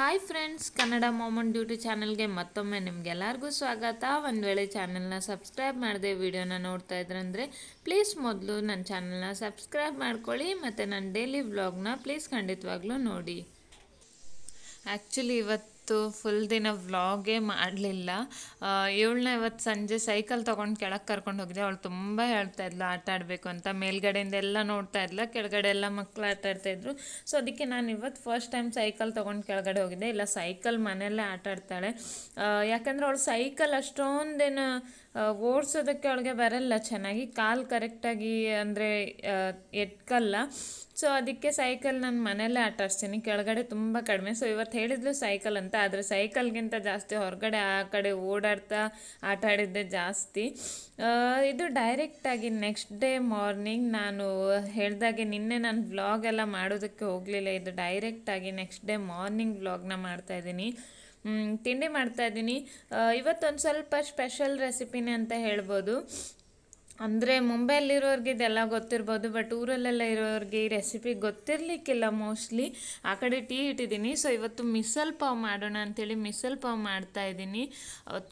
hi friends Kannada Maman duty ಚಾನಲ್ಗೆ ಮತ್ತೊಮ್ಮೆ ನಿಮಗೆಲ್ಲರಿಗೂ ಸ್ವಾಗತ ಒಂದು ವೇಳೆ ಚಾನಲ್ನ ಸಬ್ಸ್ಕ್ರೈಬ್ ಮಾಡದೆ ವಿಡಿಯೋನ ನೋಡ್ತಾ ಇದ್ರಂದರೆ ಪ್ಲೀಸ್ ಮೊದಲು ನನ್ನ ಚಾನಲ್ನ ಸಬ್ಸ್ಕ್ರೈಬ್ ಮಾಡ್ಕೊಳ್ಳಿ ಮತ್ತು ನನ್ನ ಡೈಲಿ ವ್ಲಾಗ್ನ ಪ್ಲೀಸ್ ಖಂಡಿತವಾಗ್ಲೂ ನೋಡಿ ಆ್ಯಕ್ಚುಲಿ ಇವತ್ತು ಇವತ್ತು ಫುಲ್ ದಿನ ವ್ಲಾಗೇ ಮಾಡಲಿಲ್ಲ ಇವಳನ್ನ ಇವತ್ತು ಸಂಜೆ ಸೈಕಲ್ ತೊಗೊಂಡು ಕೆಳಗೆ ಕರ್ಕೊಂಡು ಹೋಗಿದ್ದೆ ಅವಳು ತುಂಬ ಹೇಳ್ತಾ ಇದ್ಲು ಆಟ ಆಡಬೇಕು ಅಂತ ಮೇಲ್ಗಡೆಯಿಂದ ಎಲ್ಲ ನೋಡ್ತಾ ಇದ್ಲ ಕೆಳಗಡೆ ಎಲ್ಲ ಮಕ್ಕಳು ಆಟ ಆಡ್ತಾ ಇದ್ರು ಸೊ ಅದಕ್ಕೆ ನಾನು ಇವತ್ತು ಫಸ್ಟ್ ಟೈಮ್ ಸೈಕಲ್ ತೊಗೊಂಡು ಕೆಳಗಡೆ ಹೋಗಿದ್ದೆ ಇಲ್ಲ ಸೈಕಲ್ ಮನೆಯಲ್ಲೇ ಆಟ ಆಡ್ತಾಳೆ ಯಾಕಂದರೆ ಅವಳು ಸೈಕಲ್ ಅಷ್ಟೊಂದೇನು ಓಡಿಸೋದಕ್ಕೆ ಅವಳಿಗೆ ಬರಲ್ಲ ಚೆನ್ನಾಗಿ ಕಾಲು ಕರೆಕ್ಟಾಗಿ ಅಂದರೆ ಎಟ್ಕಲ್ಲ ಸೊ ಅದಕ್ಕೆ ಸೈಕಲ್ ನಾನು ಮನೆಯಲ್ಲೇ ಆಟಾಡ್ಸ್ತೀನಿ ಕೆಳಗಡೆ ತುಂಬ ಕಡಿಮೆ ಸೊ ಇವತ್ತು ಹೇಳಿದ್ಲು ಸೈಕಲ್ ಅಂತ ಆದರೆ ಸೈಕಲ್ಗಿಂತ ಜಾಸ್ತಿ ಹೊರಗಡೆ ಆ ಕಡೆ ಓಡಾಡ್ತಾ ಆಟ ಆಡಿದ್ದೆ ಜಾಸ್ತಿ ಇದು ಡೈರೆಕ್ಟಾಗಿ ನೆಕ್ಸ್ಟ್ ಡೇ ಮಾರ್ನಿಂಗ್ ನಾನು ಹೇಳಿದಾಗೆ ನಿನ್ನೆ ನಾನು ವ್ಲಾಗ್ ಎಲ್ಲ ಮಾಡೋದಕ್ಕೆ ಹೋಗಲಿಲ್ಲ ಇದು ಡೈರೆಕ್ಟಾಗಿ ನೆಕ್ಸ್ಟ್ ಡೇ ಮಾರ್ನಿಂಗ್ ವ್ಲಾಗ್ನ ಮಾಡ್ತಾಯಿದ್ದೀನಿ ತಿಂಡಿ ಮಾಡ್ತಾ ಇದ್ದೀನಿ ಇವತ್ತೊಂದು ಸ್ವಲ್ಪ ಸ್ಪೆಷಲ್ ರೆಸಿಪಿನೇ ಅಂತ ಹೇಳ್ಬೋದು ಅಂದರೆ ಮುಂಬೈಯಲ್ಲಿರೋರಿಗೆ ಇದೆಲ್ಲ ಗೊತ್ತಿರ್ಬೋದು ಬಟ್ ಊರಲ್ಲೆಲ್ಲ ಇರೋರಿಗೆ ಈ ರೆಸಿಪಿ ಗೊತ್ತಿರಲಿಕ್ಕಿಲ್ಲ ಮೋಸ್ಟ್ಲಿ ಆ ಕಡೆ ಟೀ ಇಟ್ಟಿದ್ದೀನಿ ಸೊ ಇವತ್ತು ಮಿಸಲ್ ಪಾವ್ ಮಾಡೋಣ ಅಂಥೇಳಿ ಮಿಸಲ್ ಪಾವ್ ಮಾಡ್ತಾ ಇದ್ದೀನಿ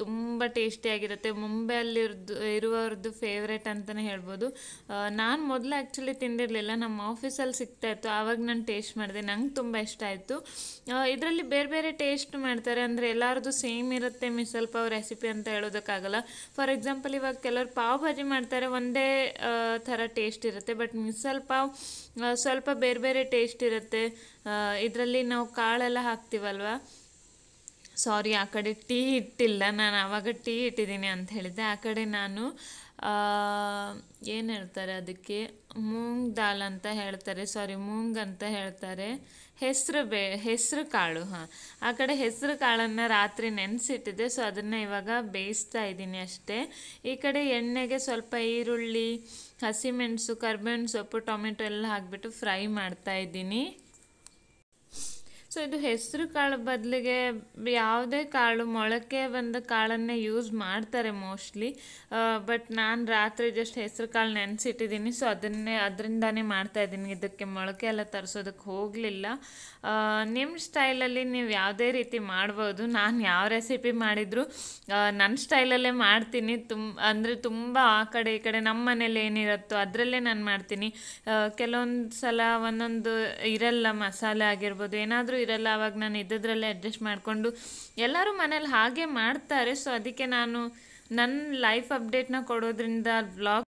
ತುಂಬ ಟೇಸ್ಟಿಯಾಗಿರುತ್ತೆ ಮುಂಬೈಲಿರ್ದು ಇರುವವ್ರದ್ದು ಫೇವ್ರೇಟ್ ಅಂತಲೇ ಹೇಳ್ಬೋದು ನಾನು ಮೊದಲು ಆ್ಯಕ್ಚುಲಿ ತಿಂದಿರಲಿಲ್ಲ ನಮ್ಮ ಆಫೀಸಲ್ಲಿ ಸಿಗ್ತಾಯಿತ್ತು ಆವಾಗ ನಾನು ಟೇಸ್ಟ್ ಮಾಡಿದೆ ನಂಗೆ ತುಂಬ ಇಷ್ಟ ಆಯಿತು ಇದರಲ್ಲಿ ಬೇರೆ ಬೇರೆ ಟೇಸ್ಟ್ ಮಾಡ್ತಾರೆ ಅಂದರೆ ಎಲ್ಲರದ್ದು ಸೇಮ್ ಇರುತ್ತೆ ಮಿಸಲ್ ಪಾವ್ ರೆಸಿಪಿ ಅಂತ ಹೇಳೋದಕ್ಕಾಗಲ್ಲ ಫಾರ್ ಎಕ್ಸಾಂಪಲ್ ಇವಾಗ ಕೆಲವರು ಪಾವ್ ಭಾಜಿ ಮಾಡ್ತಾರೆ ಮಾಡ್ತಾರೆ ಒಂದೇ ಥರ ಟೇಸ್ಟ್ ಇರುತ್ತೆ ಬಟ್ ಸ್ವಲ್ಪ ಸ್ವಲ್ಪ ಬೇರೆ ಬೇರೆ ಟೇಸ್ಟ್ ಇರುತ್ತೆ ಇದರಲ್ಲಿ ನಾವು ಕಾಳೆಲ್ಲ ಹಾಕ್ತೀವಲ್ವ ಸಾರಿ ಆ ಕಡೆ ಟೀ ಇಟ್ಟಿಲ್ಲ ನಾನು ಆವಾಗ ಟೀ ಇಟ್ಟಿದ್ದೀನಿ ಅಂತ ಹೇಳಿದ್ದೆ ಆ ಕಡೆ ನಾನು ಏನು ಹೇಳ್ತಾರೆ ಅದಕ್ಕೆ ಮೂಂಗ್ ದಾಲ್ ಅಂತ ಹೇಳ್ತಾರೆ ಸಾರಿ ಮೂಂಗ್ ಅಂತ ಹೇಳ್ತಾರೆ ಹೆಸರು ಬೇ ಹೆಸರು ಕಾಳು ಹಾಂ ಆ ಕಡೆ ಹೆಸರು ಕಾಳನ್ನು ರಾತ್ರಿ ನೆನೆಸಿಟ್ಟಿದ್ದೆ ಸೊ ಅದನ್ನು ಇವಾಗ ಬೇಯಿಸ್ತಾ ಇದ್ದೀನಿ ಅಷ್ಟೇ ಈ ಕಡೆ ಎಣ್ಣೆಗೆ ಸ್ವಲ್ಪ ಈರುಳ್ಳಿ ಹಸಿಮೆಣಸು ಕರ್ಬೇವಿನ ಸೊಪ್ಪು ಟೊಮೆಟೊ ಎಲ್ಲ ಹಾಕಿಬಿಟ್ಟು ಫ್ರೈ ಮಾಡ್ತಾ ಇದ್ದೀನಿ ಸೊ ಇದು ಹೆಸರು ಕಾಳು ಬದಲಿಗೆ ಯಾವುದೇ ಕಾಳು ಮೊಳಕೆ ಬಂದ ಕಾಳನ್ನೇ ಯೂಸ್ ಮಾಡ್ತಾರೆ ಮೋಸ್ಟ್ಲಿ ಬಟ್ ನಾನು ರಾತ್ರಿ ಜಸ್ಟ್ ಹೆಸರು ಕಾಳು ನೆನೆಸಿಟ್ಟಿದ್ದೀನಿ ಸೊ ಅದನ್ನೇ ಅದರಿಂದಾನೇ ಇದ್ದೀನಿ ಇದಕ್ಕೆ ಮೊಳಕೆ ಎಲ್ಲ ತರಿಸೋದಕ್ಕೆ ಹೋಗಲಿಲ್ಲ ನಿಮ್ಮ ಸ್ಟೈಲಲ್ಲಿ ನೀವು ಯಾವುದೇ ರೀತಿ ಮಾಡ್ಬೋದು ನಾನು ಯಾವ ರೆಸಿಪಿ ಮಾಡಿದರೂ ನನ್ನ ಸ್ಟೈಲಲ್ಲೇ ಮಾಡ್ತೀನಿ ತುಂಬ ಅಂದರೆ ತುಂಬ ಆ ಕಡೆ ಈ ಕಡೆ ನಮ್ಮ ಮನೇಲಿ ಏನಿರುತ್ತೋ ಅದರಲ್ಲೇ ನಾನು ಮಾಡ್ತೀನಿ ಕೆಲವೊಂದು ಸಲ ಒಂದೊಂದು ಇರಲ್ಲ ಮಸಾಲೆ ಆಗಿರ್ಬೋದು ಏನಾದರೂ ಅವಾಗ ಆವಾಗ ನಾನು ಇದ್ದದ್ರಲ್ಲೇ ಅಡ್ಜಸ್ಟ್ ಮಾಡಿಕೊಂಡು ಎಲ್ಲರೂ ಮನೇಲಿ ಹಾಗೆ ಮಾಡ್ತಾರೆ ಸೊ ಅದಕ್ಕೆ ನಾನು ನನ್ನ ಲೈಫ್ ನ ಕೊಡೋದ್ರಿಂದ ಬ್ಲಾಗ್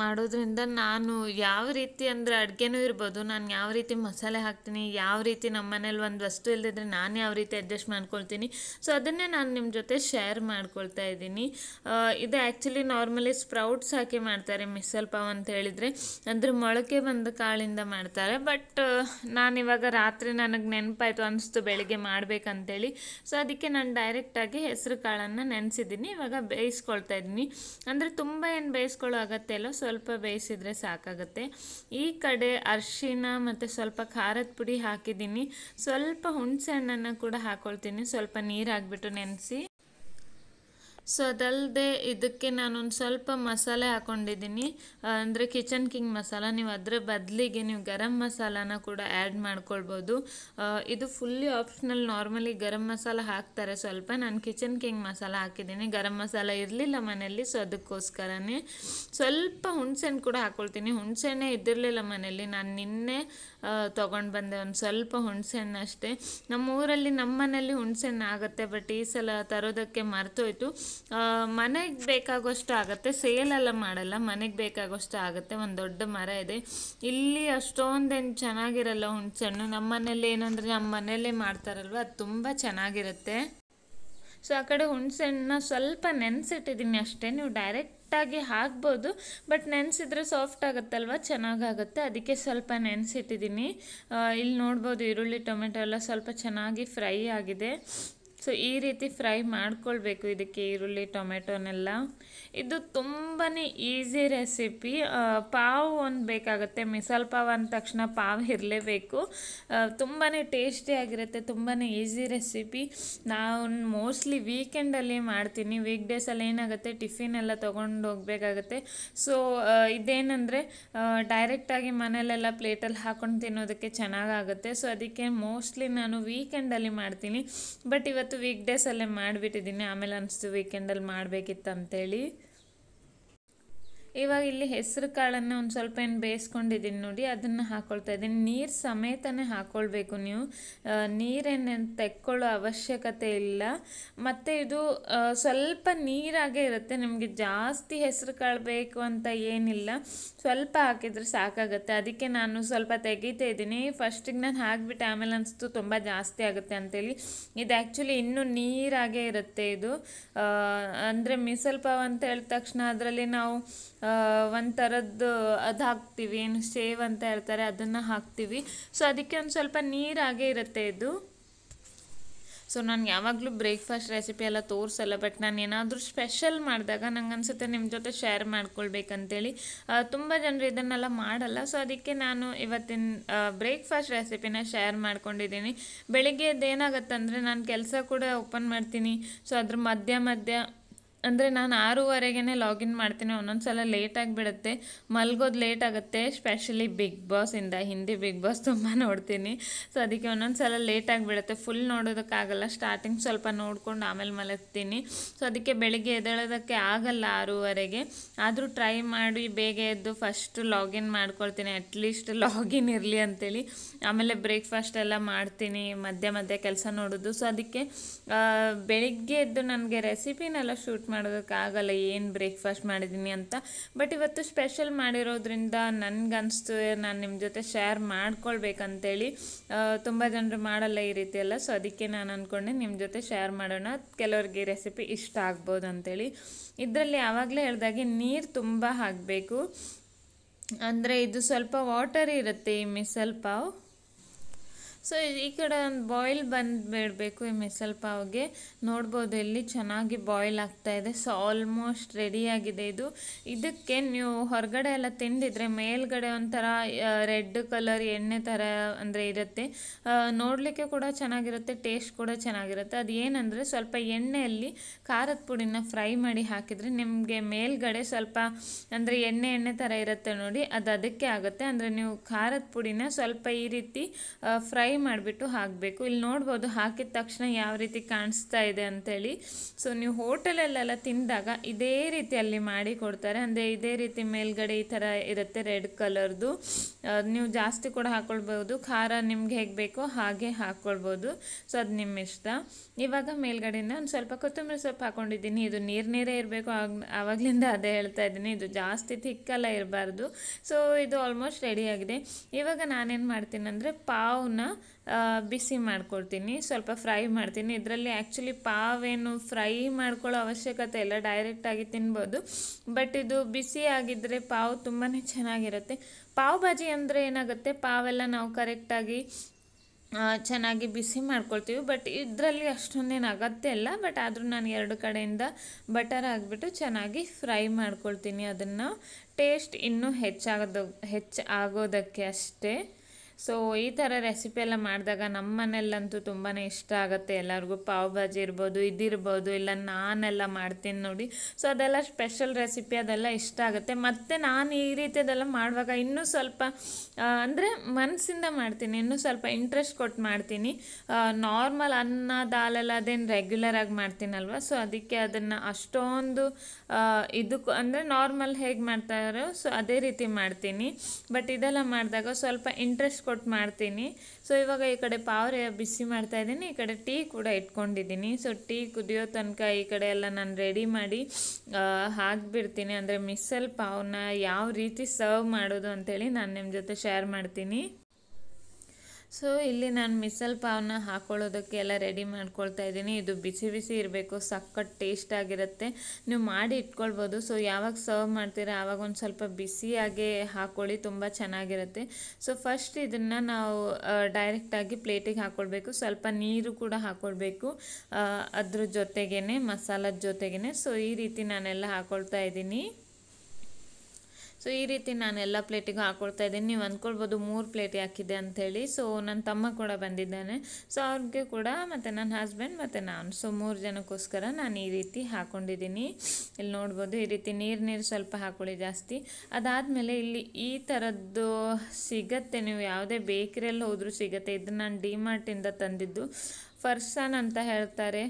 ಮಾಡೋದ್ರಿಂದ ನಾನು ಯಾವ ರೀತಿ ಅಂದರೆ ಅಡುಗೆನೂ ಇರ್ಬೋದು ನಾನು ಯಾವ ರೀತಿ ಮಸಾಲೆ ಹಾಕ್ತೀನಿ ಯಾವ ರೀತಿ ನಮ್ಮ ಮನೇಲಿ ಒಂದು ವಸ್ತು ಇಲ್ಲದಿದ್ರೆ ನಾನು ಯಾವ ರೀತಿ ಅಡ್ಜಸ್ಟ್ ಮಾಡ್ಕೊಳ್ತೀನಿ ಸೊ ಅದನ್ನೇ ನಾನು ನಿಮ್ಮ ಜೊತೆ ಶೇರ್ ಮಾಡ್ಕೊಳ್ತಾ ಇದ್ದೀನಿ ಇದು ಆ್ಯಕ್ಚುಲಿ ನಾರ್ಮಲಿ ಸ್ಪ್ರೌಟ್ಸ್ ಹಾಕಿ ಮಾಡ್ತಾರೆ ಮಿಸಲ್ ಪಾವ್ ಅಂತ ಹೇಳಿದರೆ ಅಂದರೆ ಮೊಳಕೆ ಬಂದ ಕಾಳಿಂದ ಮಾಡ್ತಾರೆ ಬಟ್ ನಾನಿವಾಗ ರಾತ್ರಿ ನನಗೆ ನೆನಪಾಯಿತು ಅನಿಸ್ತು ಬೆಳಿಗ್ಗೆ ಮಾಡಬೇಕಂತೇಳಿ ಸೊ ಅದಕ್ಕೆ ನಾನು ಡೈರೆಕ್ಟಾಗಿ ಹೆಸರು ಕಾಳನ್ನು ನೆನೆಸಿದ್ದೀನಿ ಇವಾಗ ಬೇಯಿಸ್ಕೊಳ್ತಾ ಇದ್ದೀನಿ ಅಂದರೆ ತುಂಬ ಏನು ಬೇಯಿಸ್ಕೊಳ್ಳೋ ಆಗತ್ತೆ ಅಲ್ಲೋ ಸ್ವಲ್ಪ ಬೇಯಿಸಿದರೆ ಸಾಕಾಗುತ್ತೆ ಈ ಕಡೆ ಅರ್ಶಿನ ಮತ್ತು ಸ್ವಲ್ಪ ಖಾರದ ಪುಡಿ ಹಾಕಿದ್ದೀನಿ ಸ್ವಲ್ಪ ಹುಣಸೆ ಹಣ್ಣನ್ನು ಕೂಡ ಹಾಕ್ಕೊಳ್ತೀನಿ ಸ್ವಲ್ಪ ನೀರು ಹಾಕ್ಬಿಟ್ಟು ನೆನೆಸಿ ಸೊ ಅದಲ್ಲದೆ ಇದಕ್ಕೆ ನಾನೊಂದು ಸ್ವಲ್ಪ ಮಸಾಲೆ ಹಾಕೊಂಡಿದ್ದೀನಿ ಅಂದರೆ ಕಿಚನ್ ಕಿಂಗ್ ಮಸಾಲ ನೀವು ಅದರ ಬದಲಿಗೆ ನೀವು ಗರಂ ಮಸಾಲಾನ ಕೂಡ ಆ್ಯಡ್ ಮಾಡ್ಕೊಳ್ಬೋದು ಇದು fully optional normally garam masala ಹಾಕ್ತಾರೆ ಸ್ವಲ್ಪ ನಾನು ಕಿಚನ್ ಕಿಂಗ್ ಮಸಾಲ ಹಾಕಿದ್ದೀನಿ ಗರಂ ಮಸಾಲ ಇರಲಿಲ್ಲ ಮನೆಯಲ್ಲಿ ಸೊ ಅದಕ್ಕೋಸ್ಕರನೇ ಸ್ವಲ್ಪ ಹುಣಸೆಹಣ್ಣು ಕೂಡ ಹಾಕ್ಕೊಳ್ತೀನಿ ಹುಣಸೆಹಣ್ಣೆ ಇದ್ದಿರಲಿಲ್ಲ ಮನೆಯಲ್ಲಿ ನಾನು ನಿನ್ನೆ ತೊಗೊಂಡು ಬಂದೆ ಒಂದು ಸ್ವಲ್ಪ ಹುಣಸೆಹಣ್ಣು ಅಷ್ಟೇ ನಮ್ಮ ಊರಲ್ಲಿ ನಮ್ಮ ಮನೇಲಿ ಹುಣಸೆಹಣ್ಣು ಆಗುತ್ತೆ ಬಟ್ ಈ ಸಲ ತರೋದಕ್ಕೆ ಮರೆತೋಯ್ತು ಮನೆಗೆ ಬೇಕಾಗೋಷ್ಟು ಆಗುತ್ತೆ ಸೇಲೆಲ್ಲ ಮಾಡಲ್ಲ ಮನೆಗೆ ಬೇಕಾಗೋಷ್ಟು ಆಗುತ್ತೆ ಒಂದು ದೊಡ್ಡ ಮರ ಇದೆ ಇಲ್ಲಿ ಅಷ್ಟೊಂದೇನು ಚೆನ್ನಾಗಿರಲ್ಲ ಹುಣಸೆಹಣ್ಣು ನಮ್ಮ ಮನೇಲಿ ಏನಂದರೆ ನಮ್ಮ ಮನೆಯಲ್ಲೇ ಮಾಡ್ತಾರಲ್ವ ಅದು ತುಂಬ ಚೆನ್ನಾಗಿರುತ್ತೆ ಸೊ ಆ ಕಡೆ ಹುಣಸೆಹಣ್ಣನ್ನ ಸ್ವಲ್ಪ ನೆನೆಸಿಟ್ಟಿದ್ದೀನಿ ಅಷ್ಟೇ ನೀವು ಡೈರೆಕ್ಟ್ ಕರೆಕ್ಟಾಗಿ ಹಾಕ್ಬೋದು ಬಟ್ ನೆನೆಸಿದ್ರೆ ಸಾಫ್ಟ್ ಆಗುತ್ತಲ್ವ ಚೆನ್ನಾಗಾಗುತ್ತೆ ಅದಕ್ಕೆ ಸ್ವಲ್ಪ ನೆನೆಸಿಟ್ಟಿದ್ದೀನಿ ಇಲ್ಲಿ ನೋಡ್ಬೋದು ಈರುಳ್ಳಿ ಟೊಮೆಟೊ ಎಲ್ಲ ಸ್ವಲ್ಪ ಚೆನ್ನಾಗಿ ಫ್ರೈ ಆಗಿದೆ ಸೊ ಈ ರೀತಿ ಫ್ರೈ ಮಾಡ್ಕೊಳ್ಬೇಕು ಇದಕ್ಕೆ ಈರುಳ್ಳಿ ಟೊಮೆಟೊನೆಲ್ಲ ಇದು ತುಂಬಾ ಈಸಿ ರೆಸಿಪಿ ಪಾವ್ ಒಂದು ಬೇಕಾಗುತ್ತೆ ಮಿಸಾಲ್ ಪಾವ್ ಅಂದ ತಕ್ಷಣ ಪಾವ್ ಇರಲೇಬೇಕು ತುಂಬಾ ಟೇಸ್ಟಿಯಾಗಿರುತ್ತೆ ತುಂಬಾ ಈಸಿ ರೆಸಿಪಿ ನಾವು ಮೋಸ್ಟ್ಲಿ ವೀಕೆಂಡಲ್ಲಿ ಮಾಡ್ತೀನಿ ವೀಕ್ ಡೇಸಲ್ಲಿ ಏನಾಗುತ್ತೆ ಟಿಫಿನ್ ಎಲ್ಲ ತೊಗೊಂಡು ಹೋಗಬೇಕಾಗತ್ತೆ ಸೊ ಇದೇನೆಂದರೆ ಡೈರೆಕ್ಟಾಗಿ ಮನೇಲೆಲ್ಲ ಪ್ಲೇಟಲ್ಲಿ ಹಾಕೊಂಡು ತಿನ್ನೋದಕ್ಕೆ ಚೆನ್ನಾಗಾಗುತ್ತೆ ಸೊ ಅದಕ್ಕೆ ಮೋಸ್ಟ್ಲಿ ನಾನು ವೀಕೆಂಡಲ್ಲಿ ಮಾಡ್ತೀನಿ ಬಟ್ ಇವತ್ತು ಇವತ್ತು ವೀಕ್ ಡೇಸಲ್ಲೇ ಮಾಡಿಬಿಟ್ಟಿದ್ದೀನಿ ಆಮೇಲೆ ಅನಿಸ್ತು ವೀಕೆಂಡಲ್ಲಿ ಮಾಡಬೇಕಿತ್ತು ಹೇಳಿ ಇವಾಗ ಇಲ್ಲಿ ಹೆಸರು ಕಾಳನ್ನು ಒಂದು ಸ್ವಲ್ಪ ಏನು ಬೇಯಿಸ್ಕೊಂಡಿದ್ದೀನಿ ನೋಡಿ ಅದನ್ನು ಹಾಕ್ಕೊಳ್ತಾ ಇದ್ದೀನಿ ನೀರು ಸಮೇತನೇ ಹಾಕ್ಕೊಳ್ಬೇಕು ನೀವು ನೀರೇನು ತೆಕ್ಕೊಳ್ಳೋ ಅವಶ್ಯಕತೆ ಇಲ್ಲ ಮತ್ತು ಇದು ಸ್ವಲ್ಪ ನೀರಾಗೇ ಇರುತ್ತೆ ನಿಮಗೆ ಜಾಸ್ತಿ ಹೆಸರು ಕಾಳು ಬೇಕು ಅಂತ ಏನಿಲ್ಲ ಸ್ವಲ್ಪ ಹಾಕಿದರೆ ಸಾಕಾಗುತ್ತೆ ಅದಕ್ಕೆ ನಾನು ಸ್ವಲ್ಪ ತೆಗಿತಾ ಇದ್ದೀನಿ ಫಸ್ಟಿಗೆ ನಾನು ಹಾಕ್ಬಿಟ್ಟು ಆಮೇಲೆ ಅನಿಸ್ತು ತುಂಬ ಜಾಸ್ತಿ ಆಗುತ್ತೆ ಅಂತೇಳಿ ಇದು ಆ್ಯಕ್ಚುಲಿ ಇನ್ನೂ ನೀರಾಗೇ ಇರುತ್ತೆ ಇದು ಅಂದರೆ ಮಿಸಲ್ ಪಾವ್ ಅಂತ ಹೇಳಿದ ತಕ್ಷಣ ಅದರಲ್ಲಿ ನಾವು ಒಂಥರದ್ದು ಅದು ಹಾಕ್ತೀವಿ ಏನು ಸೇವ್ ಅಂತ ಹೇಳ್ತಾರೆ ಅದನ್ನು ಹಾಕ್ತೀವಿ ಸೊ ಅದಕ್ಕೆ ಒಂದು ಸ್ವಲ್ಪ ನೀರಾಗೇ ಇರುತ್ತೆ ಇದು ಸೊ ನಾನು ಯಾವಾಗಲೂ ಬ್ರೇಕ್ಫಾಸ್ಟ್ ರೆಸಿಪಿ ಎಲ್ಲ ತೋರಿಸಲ್ಲ ಬಟ್ ನಾನು ಏನಾದರೂ ಸ್ಪೆಷಲ್ ಮಾಡಿದಾಗ ನಂಗೆ ಅನಿಸುತ್ತೆ ನಿಮ್ಮ ಜೊತೆ ಶೇರ್ ಮಾಡ್ಕೊಳ್ಬೇಕಂತೇಳಿ ತುಂಬ ಜನರು ಇದನ್ನೆಲ್ಲ ಮಾಡಲ್ಲ ಸೊ ಅದಕ್ಕೆ ನಾನು ಇವತ್ತಿನ ಬ್ರೇಕ್ಫಾಸ್ಟ್ ರೆಸಿಪಿನ ಶೇರ್ ಮಾಡ್ಕೊಂಡಿದ್ದೀನಿ ಬೆಳಿಗ್ಗೆ ನಾನು ಕೆಲಸ ಕೂಡ ಓಪನ್ ಮಾಡ್ತೀನಿ ಸೊ ಅದ್ರ ಮಧ್ಯ ಮಧ್ಯ ಅಂದರೆ ನಾನು ಆರೂವರೆಗೇ ಲಾಗಿನ್ ಮಾಡ್ತೀನಿ ಒಂದೊಂದು ಸಲ ಲೇಟ್ ಆಗಿಬಿಡುತ್ತೆ ಮಲ್ಗೋದು ಲೇಟ್ ಆಗುತ್ತೆ ಸ್ಪೆಷಲಿ ಬಿಗ್ ಬಾಸಿಂದ ಹಿಂದಿ ಬಿಗ್ ಬಾಸ್ ತುಂಬ ನೋಡ್ತೀನಿ ಸೊ ಅದಕ್ಕೆ ಒಂದೊಂದು ಸಲ ಲೇಟ್ ಆಗಿಬಿಡುತ್ತೆ ಫುಲ್ ನೋಡೋದಕ್ಕಾಗಲ್ಲ ಸ್ಟಾರ್ಟಿಂಗ್ ಸ್ವಲ್ಪ ನೋಡ್ಕೊಂಡು ಆಮೇಲೆ ಮಲಗ್ತೀನಿ ಸೊ ಅದಕ್ಕೆ ಬೆಳಿಗ್ಗೆ ಎದ್ದೇಳೋದಕ್ಕೆ ಆಗಲ್ಲ ಆರೂವರೆಗೆ ಆದರೂ ಟ್ರೈ ಮಾಡಿ ಬೇಗ ಎದ್ದು ಫಸ್ಟು ಲಾಗಿನ್ ಮಾಡ್ಕೊಳ್ತೀನಿ ಅಟ್ಲೀಸ್ಟ್ ಲಾಗಿನ್ ಇರಲಿ ಅಂತೇಳಿ ಆಮೇಲೆ ಬ್ರೇಕ್ಫಾಸ್ಟ್ ಎಲ್ಲ ಮಾಡ್ತೀನಿ ಮಧ್ಯೆ ಮಧ್ಯೆ ಕೆಲಸ ನೋಡೋದು ಸೊ ಅದಕ್ಕೆ ಬೆಳಿಗ್ಗೆ ಎದ್ದು ನನಗೆ ರೆಸಿಪಿನೆಲ್ಲ ಶೂಟ್ ಮಾಡೋದಕ್ಕಾಗಲ್ಲ ಏನು ಬ್ರೇಕ್ಫಾಸ್ಟ್ ಮಾಡಿದ್ದೀನಿ ಅಂತ ಬಟ್ ಇವತ್ತು ಸ್ಪೆಷಲ್ ಮಾಡಿರೋದ್ರಿಂದ ನನಗನ್ನಿಸ್ತು ನಾನು ನಿಮ್ಮ ಜೊತೆ ಶೇರ್ ಮಾಡ್ಕೊಳ್ಬೇಕಂತೇಳಿ ತುಂಬ ಜನರು ಮಾಡಲ್ಲ ಈ ರೀತಿ ಎಲ್ಲ ಸೊ ಅದಕ್ಕೆ ನಾನು ಅಂದ್ಕೊಂಡೆ ನಿಮ್ಮ ಜೊತೆ ಶೇರ್ ಮಾಡೋಣ ಕೆಲವ್ರಿಗೆ ರೆಸಿಪಿ ಇಷ್ಟ ಆಗ್ಬೋದು ಅಂತೇಳಿ ಇದರಲ್ಲಿ ಯಾವಾಗಲೇ ಹೇಳ್ದಾಗೆ ನೀರು ತುಂಬ ಹಾಕಬೇಕು ಅಂದರೆ ಇದು ಸ್ವಲ್ಪ ವಾಟರ್ ಇರುತ್ತೆ ಈ ಮಿಸಲ್ ಪಾವ್ ಸೊ ಈ ಕಡೆ ಒಂದು ಬಾಯ್ಲ್ ಬಿಡಬೇಕು ಈ ಮಿಸಲ್ ಪಾವ್ಗೆ ನೋಡ್ಬೋದು ಇಲ್ಲಿ ಚೆನ್ನಾಗಿ ಬಾಯ್ಲ್ ಆಗ್ತಾ ಇದೆ ಸೊ ಆಲ್ಮೋಸ್ಟ್ ರೆಡಿಯಾಗಿದೆ ಇದು ಇದಕ್ಕೆ ನೀವು ಹೊರಗಡೆ ಎಲ್ಲ ತಿಂದಿದ್ರೆ ಮೇಲ್ಗಡೆ ಒಂಥರ ರೆಡ್ ಕಲರ್ ಎಣ್ಣೆ ಥರ ಅಂದರೆ ಇರುತ್ತೆ ನೋಡಲಿಕ್ಕೆ ಕೂಡ ಚೆನ್ನಾಗಿರುತ್ತೆ ಟೇಸ್ಟ್ ಕೂಡ ಚೆನ್ನಾಗಿರುತ್ತೆ ಅದು ಏನಂದರೆ ಸ್ವಲ್ಪ ಎಣ್ಣೆಯಲ್ಲಿ ಖಾರದ ಪುಡಿನ ಫ್ರೈ ಮಾಡಿ ಹಾಕಿದರೆ ನಿಮಗೆ ಮೇಲ್ಗಡೆ ಸ್ವಲ್ಪ ಅಂದರೆ ಎಣ್ಣೆ ಎಣ್ಣೆ ಥರ ಇರುತ್ತೆ ನೋಡಿ ಅದು ಅದಕ್ಕೆ ಆಗುತ್ತೆ ಅಂದರೆ ನೀವು ಖಾರದ ಪುಡಿನ ಸ್ವಲ್ಪ ಈ ರೀತಿ ಫ್ರೈ ಮಾಡಿಬಿಟ್ಟು ಹಾಕಬೇಕು ಇಲ್ಲಿ ನೋಡ್ಬೋದು ಹಾಕಿದ ತಕ್ಷಣ ಯಾವ ರೀತಿ ಕಾಣಿಸ್ತಾ ಇದೆ ಅಂಥೇಳಿ ಸೊ ನೀವು ಹೋಟೆಲಲ್ಲೆಲ್ಲ ತಿಂದಾಗ ಇದೇ ರೀತಿಯಲ್ಲಿ ಮಾಡಿ ಕೊಡ್ತಾರೆ ಅಂದರೆ ಇದೇ ರೀತಿ ಮೇಲ್ಗಡೆ ಈ ಥರ ಇರುತ್ತೆ ರೆಡ್ ಕಲರ್ದು ನೀವು ಜಾಸ್ತಿ ಕೂಡ ಹಾಕ್ಕೊಳ್ಬೋದು ಖಾರ ನಿಮ್ಗೆ ಹೇಗೆ ಬೇಕೋ ಹಾಗೆ ಹಾಕ್ಕೊಳ್ಬೋದು ಸೊ ಅದು ನಿಮ್ಮ ಇಷ್ಟ ಇವಾಗ ಮೇಲ್ಗಡೆಯಿಂದ ಒಂದು ಸ್ವಲ್ಪ ಕೊತ್ತಂಬರಿ ಸೊಪ್ಪು ಹಾಕೊಂಡಿದ್ದೀನಿ ಇದು ನೀರು ನೀರೇ ಇರಬೇಕು ಆವಾಗಲಿಂದ ಅದೇ ಹೇಳ್ತಾ ಇದ್ದೀನಿ ಇದು ಜಾಸ್ತಿ ತಿಕ್ಕಲ್ಲ ಇರಬಾರ್ದು ಸೊ ಇದು ಆಲ್ಮೋಸ್ಟ್ ರೆಡಿಯಾಗಿದೆ ಇವಾಗ ನಾನೇನು ಮಾಡ್ತೀನಿ ಅಂದರೆ ಪಾವ್ನ ಬಿಸಿ ಮಾಡ್ಕೊಳ್ತೀನಿ ಸ್ವಲ್ಪ ಫ್ರೈ ಮಾಡ್ತೀನಿ ಇದರಲ್ಲಿ ಆ್ಯಕ್ಚುಲಿ ಪಾವೇನು ಫ್ರೈ ಮಾಡ್ಕೊಳ್ಳೋ ಅವಶ್ಯಕತೆ ಇಲ್ಲ ಡೈರೆಕ್ಟಾಗಿ ತಿನ್ಬೋದು ಬಟ್ ಇದು ಬಿಸಿ ಆಗಿದ್ದರೆ ಪಾವ್ ತುಂಬಾ ಚೆನ್ನಾಗಿರುತ್ತೆ ಪಾವ್ ಭಾಜಿ ಅಂದರೆ ಏನಾಗುತ್ತೆ ಪಾವೆಲ್ಲ ನಾವು ಕರೆಕ್ಟಾಗಿ ಚೆನ್ನಾಗಿ ಬಿಸಿ ಮಾಡ್ಕೊಳ್ತೀವಿ ಬಟ್ ಇದರಲ್ಲಿ ಅಷ್ಟೊಂದೇನು ಅಗತ್ಯ ಇಲ್ಲ ಬಟ್ ಆದರೂ ನಾನು ಎರಡು ಕಡೆಯಿಂದ ಬಟರ್ ಹಾಕ್ಬಿಟ್ಟು ಚೆನ್ನಾಗಿ ಫ್ರೈ ಮಾಡ್ಕೊಳ್ತೀನಿ ಅದನ್ನು ಟೇಸ್ಟ್ ಇನ್ನೂ ಹೆಚ್ಚಾಗೋದು ಹೆಚ್ಚು ಆಗೋದಕ್ಕೆ ಅಷ್ಟೇ ಸೊ ಈ ಥರ ರೆಸಿಪಿ ಎಲ್ಲ ಮಾಡಿದಾಗ ನಮ್ಮ ಮನೆಯಲ್ಲಂತೂ ತುಂಬಾ ಇಷ್ಟ ಆಗುತ್ತೆ ಎಲ್ಲರಿಗೂ ಪಾವ್ ಭಾಜಿ ಇರ್ಬೋದು ಇದಿರ್ಬೋದು ಇಲ್ಲ ನಾನೆಲ್ಲ ಮಾಡ್ತೀನಿ ನೋಡಿ ಸೊ ಅದೆಲ್ಲ ಸ್ಪೆಷಲ್ ರೆಸಿಪಿ ಅದೆಲ್ಲ ಇಷ್ಟ ಆಗುತ್ತೆ ಮತ್ತು ನಾನು ಈ ರೀತಿಯದೆಲ್ಲ ಮಾಡುವಾಗ ಇನ್ನೂ ಸ್ವಲ್ಪ ಅಂದರೆ ಮನಸ್ಸಿಂದ ಮಾಡ್ತೀನಿ ಇನ್ನೂ ಸ್ವಲ್ಪ ಇಂಟ್ರೆಸ್ಟ್ ಕೊಟ್ಟು ಮಾಡ್ತೀನಿ ನಾರ್ಮಲ್ ಅನ್ನ ದಾಲೆಲ್ಲ ಅದೇನು ರೆಗ್ಯುಲರ್ ಆಗಿ ಮಾಡ್ತೀನಲ್ವ ಸೊ ಅದಕ್ಕೆ ಅದನ್ನು ಅಷ್ಟೊಂದು ಇದಕ್ಕೂ ಅಂದರೆ ನಾರ್ಮಲ್ ಹೇಗೆ ಮಾಡ್ತಾರೋ ಸೊ ಅದೇ ರೀತಿ ಮಾಡ್ತೀನಿ ಬಟ್ ಇದೆಲ್ಲ ಮಾಡಿದಾಗ ಸ್ವಲ್ಪ ಇಂಟ್ರೆಸ್ಟ್ ಕೊಟ್ಟು ಮಾಡ್ತೀನಿ ಸೊ ಇವಾಗ ಈ ಕಡೆ ಪಾವ್ರೆ ಬಿಸಿ ಮಾಡ್ತಾ ಇದ್ದೀನಿ ಈ ಕಡೆ ಟೀ ಕೂಡ ಇಟ್ಕೊಂಡಿದ್ದೀನಿ ಸೊ ಟೀ ಕುದಿಯೋ ತನಕ ಈ ಕಡೆ ಎಲ್ಲ ನಾನು ರೆಡಿ ಮಾಡಿ ಹಾಕ್ಬಿಡ್ತೀನಿ ಅಂದರೆ ಮಿಸ್ಸಲ್ ಪಾವ್ನ ಯಾವ ರೀತಿ ಸರ್ವ್ ಮಾಡೋದು ಅಂಥೇಳಿ ನಾನು ನಿಮ್ಮ ಜೊತೆ ಶೇರ್ ಮಾಡ್ತೀನಿ ಸೊ ಇಲ್ಲಿ ನಾನು ಮಿಸಲ್ ಪಾವನ್ನ ಹಾಕೊಳ್ಳೋದಕ್ಕೆ ಎಲ್ಲ ರೆಡಿ ಮಾಡ್ಕೊಳ್ತಾ ಇದ್ದೀನಿ ಇದು ಬಿಸಿ ಬಿಸಿ ಇರಬೇಕು ಸಕ್ಕತ್ ಟೇಸ್ಟ್ ಆಗಿರುತ್ತೆ ನೀವು ಮಾಡಿ ಇಟ್ಕೊಳ್ಬೋದು ಸೊ ಯಾವಾಗ ಸರ್ವ್ ಮಾಡ್ತೀರಾ ಆವಾಗ ಒಂದು ಸ್ವಲ್ಪ ಬಿಸಿಯಾಗೆ ಹಾಕೊಳ್ಳಿ ತುಂಬ ಚೆನ್ನಾಗಿರುತ್ತೆ ಸೊ ಫಸ್ಟ್ ಇದನ್ನು ನಾವು ಡೈರೆಕ್ಟಾಗಿ ಪ್ಲೇಟಿಗೆ ಹಾಕ್ಕೊಳ್ಬೇಕು ಸ್ವಲ್ಪ ನೀರು ಕೂಡ ಹಾಕ್ಕೊಳ್ಬೇಕು ಅದ್ರ ಜೊತೆಗೇ ಮಸಾಲದ ಜೊತೆಗೇ ಸೊ ಈ ರೀತಿ ನಾನೆಲ್ಲ ಹಾಕ್ಕೊಳ್ತಾ ಇದ್ದೀನಿ ಸೊ ಈ ರೀತಿ ನಾನು ಎಲ್ಲ ಪ್ಲೇಟಿಗೂ ಹಾಕ್ಕೊಳ್ತಾ ಇದ್ದೀನಿ ನೀವು ಅಂದ್ಕೊಳ್ಬೋದು ಮೂರು ಪ್ಲೇಟ್ ಹಾಕಿದೆ ಅಂಥೇಳಿ ಸೊ ನನ್ನ ತಮ್ಮ ಕೂಡ ಬಂದಿದ್ದಾನೆ ಸೊ ಅವ್ರಿಗೆ ಕೂಡ ಮತ್ತು ನನ್ನ ಹಸ್ಬೆಂಡ್ ಮತ್ತು ನಾನು ಸೊ ಮೂರು ಜನಕ್ಕೋಸ್ಕರ ನಾನು ಈ ರೀತಿ ಹಾಕ್ಕೊಂಡಿದ್ದೀನಿ ಇಲ್ಲಿ ನೋಡ್ಬೋದು ಈ ರೀತಿ ನೀರು ನೀರು ಸ್ವಲ್ಪ ಹಾಕ್ಕೊಳ್ಳಿ ಜಾಸ್ತಿ ಅದಾದಮೇಲೆ ಇಲ್ಲಿ ಈ ಥರದ್ದು ಸಿಗತ್ತೆ ನೀವು ಯಾವುದೇ ಬೇಕರಿಯಲ್ಲಿ ಹೋದರೂ ಸಿಗತ್ತೆ ಇದು ನಾನು ಡಿಮಾರ್ಟಿಂದ ತಂದಿದ್ದು ಫರ್ಸನ್ ಅಂತ ಹೇಳ್ತಾರೆ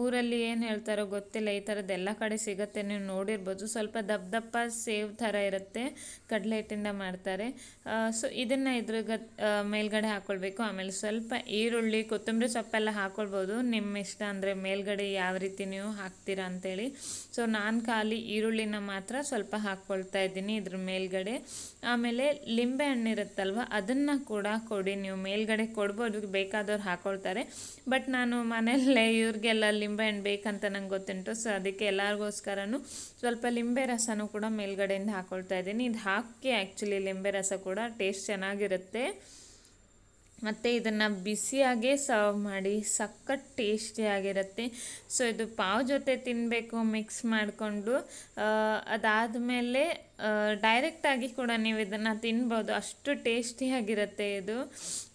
ಊರಲ್ಲಿ ಏನು ಹೇಳ್ತಾರೋ ಗೊತ್ತಿಲ್ಲ ಈ ಥರದ್ದು ಎಲ್ಲ ಕಡೆ ಸಿಗುತ್ತೆ ನೀವು ನೋಡಿರ್ಬೋದು ಸ್ವಲ್ಪ ದಪ್ಪ ದಪ್ಪ ಸೇವ್ ಥರ ಇರುತ್ತೆ ಕಡಲೆ ಹಿಟ್ಟಿಂದ ಮಾಡ್ತಾರೆ ಸೊ ಇದನ್ನು ಇದ್ರ ಮೇಲ್ಗಡೆ ಹಾಕ್ಕೊಳ್ಬೇಕು ಆಮೇಲೆ ಸ್ವಲ್ಪ ಈರುಳ್ಳಿ ಕೊತ್ತಂಬರಿ ಸೊಪ್ಪೆಲ್ಲ ಹಾಕ್ಕೊಳ್ಬೋದು ನಿಮ್ಮ ಇಷ್ಟ ಅಂದರೆ ಮೇಲ್ಗಡೆ ಯಾವ ರೀತಿ ನೀವು ಹಾಕ್ತೀರಾ ಅಂತೇಳಿ ಸೊ ನಾನು ಖಾಲಿ ಈರುಳ್ಳಿನ ಮಾತ್ರ ಸ್ವಲ್ಪ ಹಾಕ್ಕೊಳ್ತಾ ಇದ್ದೀನಿ ಇದ್ರ ಮೇಲ್ಗಡೆ ಆಮೇಲೆ ಲಿಂಬೆ ಹಣ್ಣಿರುತ್ತಲ್ವ ಅದನ್ನು ಕೂಡ ಕೊಡಿ ನೀವು ಮೇಲ್ಗಡೆ ಕೊಡ್ಬೋದು ಬೇಕಾದವ್ರು ಹಾಕ್ಕೊಳ್ತಾರೆ ಬಟ್ ನಾನು ಮನೆಯಲ್ಲೇ ಇವ್ರಿಗೆಲ್ಲ ಲಿಂಬೆಹಣ್ಣು ಬೇಕಂತ ನಂಗೆ ಗೊತ್ತುಂಟು ಸೊ ಅದಕ್ಕೆ ಎಲ್ಲರಿಗೋಸ್ಕರನೂ ಸ್ವಲ್ಪ ಲಿಂಬೆ ರಸನೂ ಕೂಡ ಮೇಲ್ಗಡೆಯಿಂದ ಹಾಕೊಳ್ತಾ ಇದ್ದೀನಿ ಇದು ಹಾಕಿ ಆ್ಯಕ್ಚುಲಿ ಲಿಂಬೆ ರಸ ಕೂಡ ಟೇಸ್ಟ್ ಚೆನ್ನಾಗಿರುತ್ತೆ ಮತ್ತು ಇದನ್ನು ಬಿಸಿಯಾಗೇ ಸರ್ವ್ ಮಾಡಿ ಸಖತ್ ಟೇಸ್ಟಿಯಾಗಿರುತ್ತೆ ಸೊ ಇದು ಪಾವ್ ಜೊತೆ ತಿನ್ನಬೇಕು ಮಿಕ್ಸ್ ಮಾಡಿಕೊಂಡು ಅದಾದಮೇಲೆ ಡೈರೆಕ್ಟಾಗಿ ಕೂಡ ನೀವು ಇದನ್ನು ತಿನ್ಬೋದು ಅಷ್ಟು ಟೇಸ್ಟಿಯಾಗಿರುತ್ತೆ ಇದು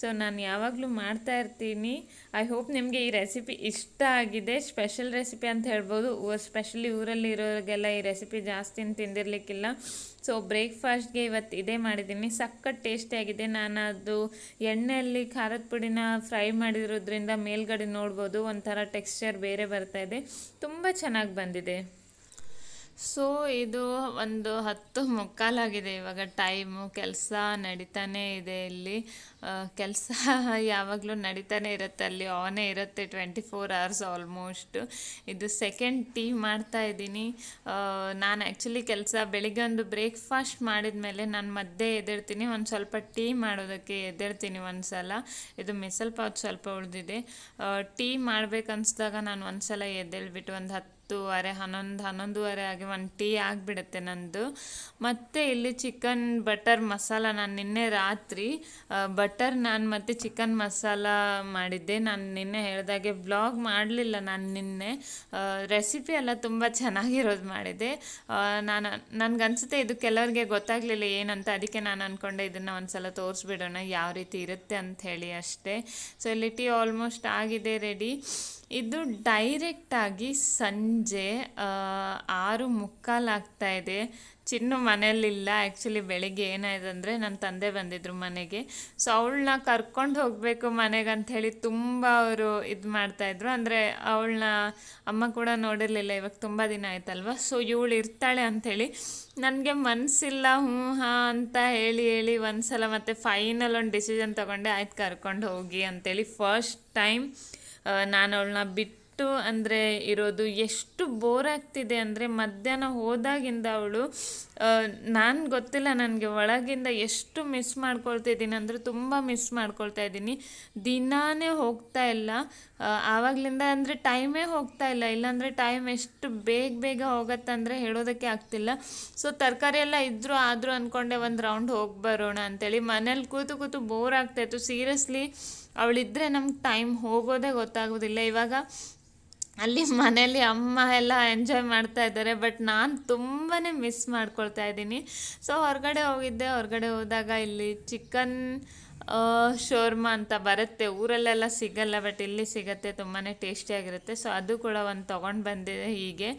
ಸೊ ನಾನು ಯಾವಾಗಲೂ ಮಾಡ್ತಾ ಇರ್ತೀನಿ ಐ ಹೋಪ್ ನಿಮಗೆ ಈ ರೆಸಿಪಿ ಇಷ್ಟ ಆಗಿದೆ ಸ್ಪೆಷಲ್ ರೆಸಿಪಿ ಅಂತ ಹೇಳ್ಬೋದು ಸ್ಪೆಷಲಿ ಊರಲ್ಲಿ ಇರೋರಿಗೆಲ್ಲ ಈ ರೆಸಿಪಿ ಜಾಸ್ತಿ ತಿಂದಿರಲಿಕ್ಕಿಲ್ಲ ಸೊ ಬ್ರೇಕ್ಫಾಸ್ಟ್ಗೆ ಇವತ್ತು ಇದೇ ಮಾಡಿದ್ದೀನಿ ಸಖತ್ ಟೇಸ್ಟಿಯಾಗಿದೆ ನಾನು ಅದು ಎಣ್ಣೆಯಲ್ಲಿ ಖಾರದ ಪುಡಿನ ಫ್ರೈ ಮಾಡಿರೋದ್ರಿಂದ ಮೇಲ್ಗಡೆ ನೋಡ್ಬೋದು ಒಂಥರ ಟೆಕ್ಸ್ಚರ್ ಬೇರೆ ಬರ್ತಾ ಇದೆ ತುಂಬ ಚೆನ್ನಾಗಿ ಬಂದಿದೆ ಸೊ ಇದು ಒಂದು ಹತ್ತು ಮುಕ್ಕಾಲಾಗಿದೆ ಇವಾಗ ಟೈಮು ಕೆಲಸ ನಡೀತಾನೇ ಇದೆ ಇಲ್ಲಿ ಕೆಲಸ ಯಾವಾಗಲೂ ನಡೀತಾನೆ ಇರುತ್ತೆ ಅಲ್ಲಿ ಆನೇ ಇರುತ್ತೆ ಟ್ವೆಂಟಿ ಫೋರ್ ಅವರ್ಸ್ ಆಲ್ಮೋಸ್ಟು ಇದು ಸೆಕೆಂಡ್ ಟೀ ಮಾಡ್ತಾ ಇದ್ದೀನಿ ನಾನು ಆ್ಯಕ್ಚುಲಿ ಕೆಲಸ ಬೆಳಿಗ್ಗೆ ಒಂದು ಬ್ರೇಕ್ಫಾಸ್ಟ್ ಮಾಡಿದ ಮೇಲೆ ನಾನು ಮದ್ದೆ ಎದಿರ್ತೀನಿ ಒಂದು ಸ್ವಲ್ಪ ಟೀ ಮಾಡೋದಕ್ಕೆ ಎದಿರ್ತೀನಿ ಒಂದು ಸಲ ಇದು ಮಿಸಲ್ ಪಾವ್ ಸ್ವಲ್ಪ ಉಳಿದಿದೆ ಟೀ ಮಾಡಬೇಕನ್ಸ್ದಾಗ ನಾನು ಒಂದು ಸಲ ಎದ್ದೇಳ್ಬಿಟ್ಟು ಒಂದು ಹತ್ತು ಹತ್ತುವರೆ ಹನ್ನೊಂದು ಹನ್ನೊಂದುವರೆ ಆಗಿ ಒಂದು ಟೀ ಆಗಿಬಿಡುತ್ತೆ ನಂದು ಮತ್ತು ಇಲ್ಲಿ ಚಿಕನ್ ಬಟರ್ ಮಸಾಲ ನಾನು ನಿನ್ನೆ ರಾತ್ರಿ ಬಟರ್ ನಾನು ಮತ್ತು ಚಿಕನ್ ಮಸಾಲ ಮಾಡಿದ್ದೆ ನಾನು ನಿನ್ನೆ ಹೇಳಿದಾಗೆ ಬ್ಲಾಗ್ ಮಾಡಲಿಲ್ಲ ನಾನು ನಿನ್ನೆ ರೆಸಿಪಿ ಎಲ್ಲ ತುಂಬ ಚೆನ್ನಾಗಿರೋದು ಮಾಡಿದೆ ನಾನು ನನಗನ್ಸುತ್ತೆ ಇದು ಕೆಲವರಿಗೆ ಗೊತ್ತಾಗಲಿಲ್ಲ ಏನಂತ ಅದಕ್ಕೆ ನಾನು ಅಂದ್ಕೊಂಡೆ ಇದನ್ನು ಒಂದು ಸಲ ತೋರಿಸ್ಬಿಡೋಣ ಯಾವ ರೀತಿ ಇರುತ್ತೆ ಅಂತ ಹೇಳಿ ಅಷ್ಟೇ ಸೊ ಇಲ್ಲಿ ಟೀ ಆಲ್ಮೋಸ್ಟ್ ಆಗಿದೆ ರೆಡಿ ಇದು ಡೈರೆಕ್ಟಾಗಿ ಸಂಜೆ ಆರು ಮುಕ್ಕಾಲು ಇದೆ ಚಿನ್ನು ಮನೆಯಲ್ಲಿಲ್ಲ ಆ್ಯಕ್ಚುಲಿ ಬೆಳಿಗ್ಗೆ ಏನಾಯಿತು ಅಂದರೆ ನನ್ನ ತಂದೆ ಬಂದಿದ್ದರು ಮನೆಗೆ ಸೊ ಅವಳನ್ನ ಕರ್ಕೊಂಡು ಹೋಗಬೇಕು ಮನೆಗೆ ಅಂಥೇಳಿ ತುಂಬ ಅವರು ಇದು ಮಾಡ್ತಾಯಿದ್ರು ಅಂದರೆ ಅವಳನ್ನ ಅಮ್ಮ ಕೂಡ ನೋಡಿರಲಿಲ್ಲ ಇವಾಗ ತುಂಬ ದಿನ ಆಯ್ತಲ್ವ ಸೊ ಇವಳು ಇರ್ತಾಳೆ ಅಂಥೇಳಿ ನನಗೆ ಮನಸ್ಸಿಲ್ಲ ಹ್ಞೂ ಹಾಂ ಅಂತ ಹೇಳಿ ಹೇಳಿ ಒಂದು ಸಲ ಮತ್ತು ಫೈನಲ್ ಒಂದು ಡಿಸಿಷನ್ ತೊಗೊಂಡೆ ಆಯ್ತು ಕರ್ಕೊಂಡು ಹೋಗಿ ಅಂಥೇಳಿ ಫಸ್ಟ್ ಟೈಮ್ ನಾನು ಅವಳನ್ನ ಬಿಟ್ಟು ಅಂದರೆ ಇರೋದು ಎಷ್ಟು ಬೋರ್ ಆಗ್ತಿದೆ ಅಂದರೆ ಮಧ್ಯಾಹ್ನ ಹೋದಾಗಿಂದ ಅವಳು ನಾನು ಗೊತ್ತಿಲ್ಲ ನನಗೆ ಒಳಗಿಂದ ಎಷ್ಟು ಮಿಸ್ ಮಾಡ್ಕೊಳ್ತಿದ್ದೀನಿ ಅಂದರೆ ತುಂಬ ಮಿಸ್ ಮಾಡ್ಕೊಳ್ತಾ ಇದ್ದೀನಿ ದಿನಾನೇ ಹೋಗ್ತಾ ಇಲ್ಲ ಆವಾಗಲಿಂದ ಅಂದರೆ ಟೈಮೇ ಹೋಗ್ತಾ ಇಲ್ಲ ಇಲ್ಲಾಂದರೆ ಟೈಮ್ ಎಷ್ಟು ಬೇಗ ಬೇಗ ಹೋಗತ್ತಂದರೆ ಹೇಳೋದಕ್ಕೆ ಆಗ್ತಿಲ್ಲ ಸೊ ತರಕಾರಿ ಎಲ್ಲ ಇದ್ದರೂ ಆದರೂ ಅಂದ್ಕೊಂಡೆ ಒಂದು ರೌಂಡ್ ಹೋಗಿ ಬರೋಣ ಅಂತೇಳಿ ಮನೇಲಿ ಕೂತು ಕೂತು ಬೋರ್ ಆಗ್ತಾಯಿತ್ತು ಸೀರಿಯಸ್ಲಿ ಅವಳಿದ್ರೆ ನಮ್ಗೆ ಟೈಮ್ ಹೋಗೋದೇ ಗೊತ್ತಾಗೋದಿಲ್ಲ ಇವಾಗ ಅಲ್ಲಿ ಮನೇಲಿ ಅಮ್ಮ ಎಲ್ಲ ಎಂಜಾಯ್ ಮಾಡ್ತಾ ಇದ್ದಾರೆ ಬಟ್ ನಾನು ತುಂಬಾ ಮಿಸ್ ಮಾಡ್ಕೊಳ್ತಾ ಇದ್ದೀನಿ ಸೊ ಹೊರಗಡೆ ಹೋಗಿದ್ದೆ ಹೊರಗಡೆ ಹೋದಾಗ ಇಲ್ಲಿ ಚಿಕನ್ ಶೋರ್ಮಾ ಅಂತ ಬರುತ್ತೆ ಊರಲ್ಲೆಲ್ಲ ಸಿಗಲ್ಲ ಬಟ್ ಇಲ್ಲಿ ಸಿಗುತ್ತೆ ತುಂಬಾ ಟೇಸ್ಟಿಯಾಗಿರುತ್ತೆ ಸೊ ಅದು ಕೂಡ ಒಂದು ತೊಗೊಂಡು ಬಂದಿದೆ ಹೀಗೆ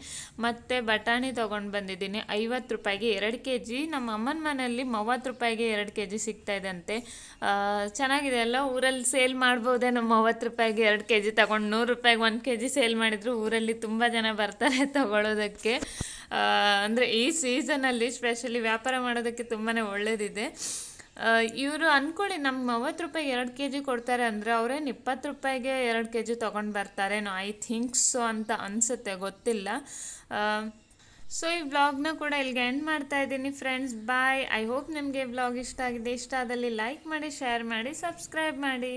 ಮತ್ತು ಬಟಾಣಿ ತೊಗೊಂಡು ಬಂದಿದ್ದೀನಿ ಐವತ್ತು ರೂಪಾಯಿಗೆ ಎರಡು ಕೆ ಜಿ ನಮ್ಮ ಅಮ್ಮನ ಮನೆಯಲ್ಲಿ ಮೂವತ್ತು ರೂಪಾಯಿಗೆ ಎರಡು ಕೆ ಜಿ ಅಂತೆ ಚೆನ್ನಾಗಿದೆ ಅಲ್ಲ ಊರಲ್ಲಿ ಸೇಲ್ ಮಾಡ್ಬೋದೇ ನಮ್ಮ ಮೂವತ್ತು ರೂಪಾಯಿಗೆ ಎರಡು ಕೆ ಜಿ ತೊಗೊಂಡು ನೂರು ರೂಪಾಯಿಗೆ ಒಂದು ಕೆ ಜಿ ಸೇಲ್ ಮಾಡಿದ್ರು ಊರಲ್ಲಿ ತುಂಬ ಜನ ಬರ್ತಾರೆ ತೊಗೊಳೋದಕ್ಕೆ ಅಂದರೆ ಈ ಸೀಸನಲ್ಲಿ ಸ್ಪೆಷಲಿ ವ್ಯಾಪಾರ ಮಾಡೋದಕ್ಕೆ ತುಂಬಾ ಒಳ್ಳೆಯದಿದೆ ಇವರು ಅಂದ್ಕೊಳ್ಳಿ ನಮ್ಮ ಮೂವತ್ತು ರೂಪಾಯಿಗೆ ಎರಡು ಕೆ ಜಿ ಕೊಡ್ತಾರೆ ಅಂದರೆ ಅವ್ರೇನು ಇಪ್ಪತ್ತು ರೂಪಾಯಿಗೆ ಎರಡು ಕೆ ಜಿ ತೊಗೊಂಡು ಬರ್ತಾರೇನೋ ಐ ಸೊ ಅಂತ ಅನಿಸುತ್ತೆ ಗೊತ್ತಿಲ್ಲ ಸೊ ಈ ವ್ಲಾಗ್ನ ಕೂಡ ಇಲ್ಲಿಗೆ ಎಂಡ್ ಮಾಡ್ತಾ ಇದ್ದೀನಿ ಫ್ರೆಂಡ್ಸ್ ಬಾಯ್ ಐ ಹೋಪ್ ನಿಮಗೆ ವ್ಲಾಗ್ ಇಷ್ಟ ಆಗಿದೆ ಇಷ್ಟ ಆದಲ್ಲಿ ಲೈಕ್ ಮಾಡಿ ಶೇರ್ ಮಾಡಿ ಸಬ್ಸ್ಕ್ರೈಬ್ ಮಾಡಿ